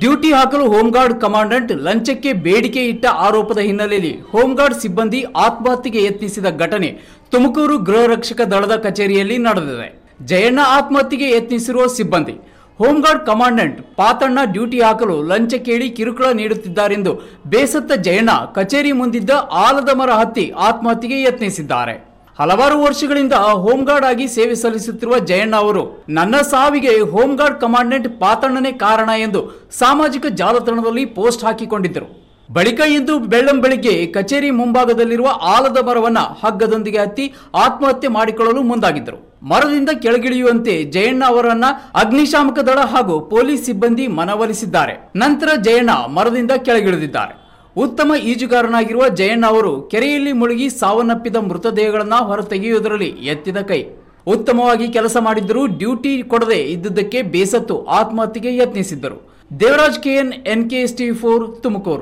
duty ಹಾಕಲು home guard commandant ಲಂಚಕ್ಕೆ ಬೇಡಿಕೆ ಇಟ್ಟ ಆರೋಪದ ಹಿನ್ನೆಲೆಯಲ್ಲಿ ಹೋಂಗಾರ್ಡ್ ಸಿಬ್ಬಂದಿ ಆತ್ಮಹತ್ಯೆಗೆ ಯತ್ನಿಸಿದ ಘಟನೆ ತುಮಕೂರು ಗೃಹ ರಕ್ಷಕ ದಳದ ಕಚೇರಿಯಲ್ಲಿ ನಡೆದಿದೆ ಜಯಣ್ಣ ಆತ್ಮಹತ್ಯೆಗೆ ಯತ್ನಿಸಿರುವ ಸಿಬ್ಬಂದಿ ಹೋಂಗಾರ್ಡ್ ಕಮಾಂಡೆಂಟ್ ಪಾತಣ್ಣ ಡ್ಯೂಟಿ ಹಾಕಲು ಲಂಚ ಕೇಳಿ ಕಿರುಕುಳ ನೀಡುತ್ತಿದ್ದಾರೆಂದು ಬೇಸತ್ತ ಜಯಣ್ಣ ಕಚೇರಿ ಮುಂದಿದ್ದ ಆಲದ ಮರ ಹತ್ತಿ ಆತ್ಮಹತ್ಯೆಗೆ ಯತ್ನಿಸಿದ್ದಾರೆ ಹಲವಾರು ವರ್ಷಗಳಿಂದ ಹೋಂಗಾರ್ಡ್ ಆಗಿ ಸೇವೆ ಸಲ್ಲಿಸುತ್ತಿರುವ ಜಯಣ್ಣ ಅವರು ನನ್ನ ಸಾವಿಗೆ ಹೋಂಗಾರ್ಡ್ ಕಮಾಂಡೆಂಟ್ ಪಾತಣ್ಣನೇ ಕಾರಣ ಎಂದು ಸಾಮಾಜಿಕ ಜಾಲತಾಣದಲ್ಲಿ ಪೋಸ್ಟ್ ಹಾಕಿಕೊಂಡಿದ್ದರು ಬಳಿಕ ಇಂದು ಬೆಳ್ಳಂ ಕಚೇರಿ ಮುಂಭಾಗದಲ್ಲಿರುವ ಆಲದ ಮರವನ್ನ ಹಗ್ಗದೊಂದಿಗೆ ಹತ್ತಿ ಆತ್ಮಹತ್ಯೆ ಮಾಡಿಕೊಳ್ಳಲು ಮುಂದಾಗಿದ್ದರು ಮರದಿಂದ ಕೆಳಗಿಳಿಯುವಂತೆ ಜಯಣ್ಣ ಅವರನ್ನ ಅಗ್ನಿಶಾಮಕ ದಳ ಹಾಗೂ ಪೊಲೀಸ್ ಸಿಬ್ಬಂದಿ ಮನವೊಲಿಸಿದ್ದಾರೆ ನಂತರ ಜಯಣ್ಣ ಮರದಿಂದ ಕೆಳಗಿಳಿದಿದ್ದಾರೆ ಉತ್ತಮ ಈಜುಗಾರನಾಗಿರುವ ಜಯಣ್ಣ ಅವರು ಕೆರೆಯಲ್ಲಿ ಮುಳುಗಿ ಸಾವನ್ನಪ್ಪಿದ ಮೃತದೇಹಗಳನ್ನು ಹೊರತೆಗೆಯುವುದರಲ್ಲಿ ಎತ್ತಿದ ಕೈ ಉತ್ತಮವಾಗಿ ಕೆಲಸ ಮಾಡಿದ್ದರೂ ಡ್ಯೂಟಿ ಕೊಡದೆ ಇದ್ದುದಕ್ಕೆ ಬೇಸತ್ತು ಆತ್ಮಹತ್ಯೆಗೆ ಯತ್ನಿಸಿದ್ದರು Devaraj KN N K T four Tumakuru